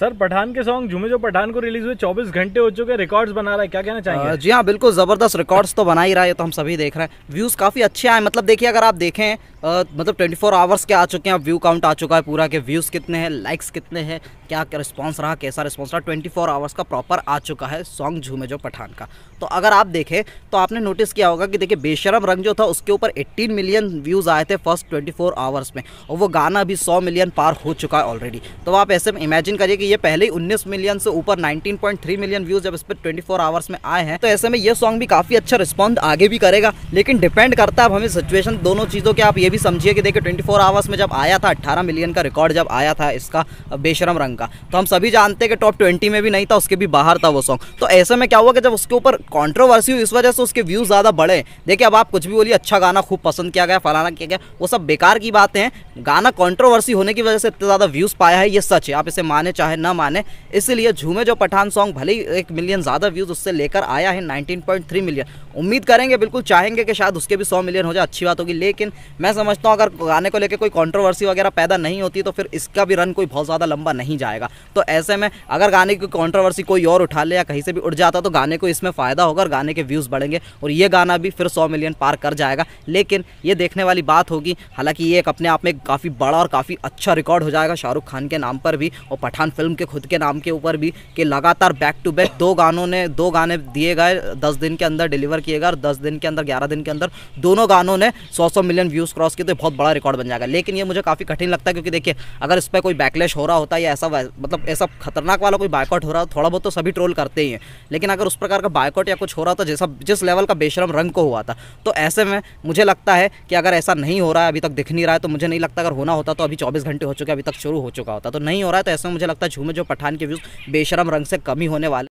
sir Pathan के song जुमे जो पठान को रिलीज हुए 24 घंटे हो चुके हैं रिकॉर्ड्स बना रहा है क्या कहना चाहिए जी हाँ बिल्कुल ज़बरदस्त रिकॉर्ड्स तो बना ही रहा है तो हम सभी देख रहे हैं व्यूज़ काफ़ी अच्छे आए मतलब देखिए अगर आप देखें आ, मतलब 24 फोर आवर्स के आ चुके हैं व्यू काउंट आ चुका है पूरा के व्यूज़ कितने हैं लाइक्स कितने हैं क्या क्या रिस्पॉन्स रहा कैसा रिस्पॉन्स रहा ट्वेंटी फोर आवर्स का प्रॉपर आ चुका है सॉन्ग झूमे जो पठान का तो अगर आप देखें तो आपने नोटिस किया होगा कि देखिए बेशरम रंग जो था उसके ऊपर एट्टीन मिलियन व्यूज़ आए थे फर्स्ट ट्वेंटी फोर आवर्स में और वो गाना भी सौ मिलियन पार हो चुका है ऑलरेडी तो आप ऐसे में इमेजिन करिए कि ये पहले ही उन्नीस मिलियन से ऊपर nineteen point three million views जब इस पर ट्वेंटी फोर आवर्स में आए हैं तो ऐसे में ये सॉन्ग भी काफ़ी अच्छा रिस्पॉन्स आगे भी करेगा लेकिन डिपेंड करता है अब हमें सिचुएशन दोनों चीज़ों के आप ये भी समझिए कि देखिए ट्वेंटी फोर आवर्स में जब आया था अट्ठारह मिलियन का रिकॉर्ड जब आया था इसका बेशरम रंग का तो हम सभी जानते हैं कि टॉप ट्वेंटी में भी नहीं था उसके भी बाहर था वो सॉन्ग तो ऐसे में क्या हुआ कि जब उसके ऊपर कॉन्ट्रोवर्सी हुई इस वजह से उसके व्यूज़ ज़्यादा बढ़े देखिए अब आप कुछ भी बोलिए अच्छा गाना खूब पसंद किया गया फलाना किया गया वो सब बेकार की बातें है गाना कॉन्ट्रोवर्सी होने की वजह से इतना ज़्यादा व्यूज़ पाया है ये सच है आप इसे माने चाहे ना माने इसलिए झूमे जो पठान सॉन्ग भले ही एक मिलियन ज़्यादा व्यूज़ उससे लेकर आया है नाइनटीन मिलियन उम्मीद करेंगे बिल्कुल चाहेंगे कि शायद उसके भी सौ मिलियन हो जाए अच्छी बात होगी लेकिन मैं समझता हूँ अगर गाने को लेकर कोई कॉन्ट्रोवर्सी वगैरह पैदा नहीं होती तो फिर इसका भी रन कोई बहुत ज़्यादा लंबा नहीं जाए आएगा तो ऐसे में अगर गाने की कॉन्ट्रोवर्सी कोई और उठा ले या कहीं से भी उठ जाता तो गाने को इसमें फ़ायदा होगा और गाने के व्यूज़ बढ़ेंगे और ये गाना भी फिर सौ मिलियन पार कर जाएगा लेकिन ये देखने वाली बात होगी हालांकि ये एक अपने आप में काफ़ी बड़ा और काफ़ी अच्छा रिकॉर्ड हो जाएगा शाहरुख खान के नाम पर भी और पठान फिल्म के खुद के नाम के ऊपर भी कि लगातार बैक टू बैक दो गानों ने दो गाने दिए गए दस दिन के अंदर डिलीवर किए गए और दस दिन के अंदर ग्यारह दिन के अंदर दोनों गानों ने सौ सौ मिलियन व्यूज़ क्रॉस किए तो बहुत बड़ा रिकॉर्ड बन जाएगा लेकिन ये मुझे काफ़ी कठिन लगता है क्योंकि देखिए अगर इस पर कोई बैकलेश हो रहा होता या ऐसा मतलब ऐसा खतरनाक वाला कोई बायकॉट हो रहा है थोड़ा बहुत तो सभी ट्रोल करते ही हैं लेकिन अगर उस प्रकार का बायकॉट या कुछ हो रहा था तो जैसा जिस लेवल का बेशरम रंग को हुआ था तो ऐसे में मुझे लगता है कि अगर ऐसा नहीं हो रहा है अभी तक दिख नहीं रहा है तो मुझे नहीं लगता अगर होना होता तो अभी चौबीस घंटे हो चुके अभी तक शुरू हो चुका होता तो नहीं हो रहा है तो ऐसे में मुझे लगता है झूमे जो पठान के व्यूज़ बेशरम रंग से कमी होने वाले